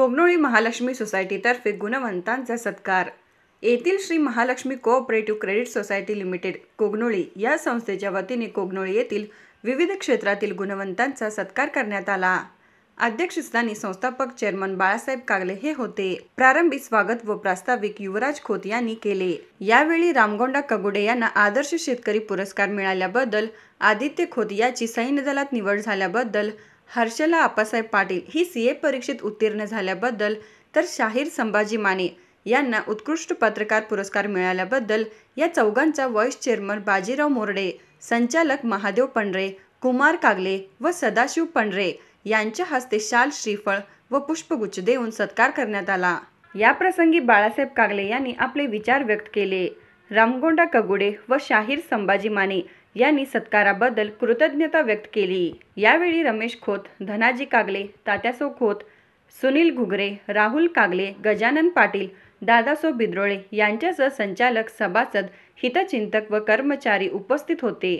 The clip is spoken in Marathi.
कोगनोळी महालक्ष्मी सोसायटीतर्फे गुणवंतांचा सत्कार येथील Shri Mahalakshmi cooperative credit society limited Kognoli या संस्थेच्या वतीने कोगनोळी येथील विविध क्षेत्रातील गुणवंतांचा सत्कार करण्यात आला अध्यक्षस्थानी संस्थापक चेअरमन बाळासाहेब कागले हे होते प्रारंभी स्वागत व प्रास्ताविक युवराज खोत यांनी केले यावेळी रामगोंडा कगुडे यांना आदर्श शेतकरी पुरस्कार मिळाल्याबद्दल आदित्य खोत याची सैन्य दलात निवड झाल्याबद्दल हर्षला आप्पासाहेब पाटील ही सी ए परीक्षेत उत्तीर्ण झाल्याबद्दल तर शाहीर संभाजी माने यांना उत्कृष्ट पत्रकार पुरस्कार मिळाल्याबद्दल या चौघांचा व्हाईस चेअरमन बाजीराव मोरडे संचालक महादेव पंढरे कुमार कागले व सदाशिव पंढरे यांच्या हस्ते शाल श्रीफळ व पुष्पगुच्छ देऊन सत्कार करण्यात आला या प्रसंगी बाळासाहेब कागले यांनी आपले विचार व्यक्त केले रामगोंडा कगुडे व शाहीर संभाजी माने यांनी सत्काराबद्दल कृतज्ञता व्यक्त केली यावेळी रमेश खोत धनाजी कागले तात्यासो खोत सुनील घुगरे राहुल कागले गजानन पाटील दादासो बिद्रोळे यांच्यासह संचालक सभासद हितचिंतक व कर्मचारी उपस्थित होते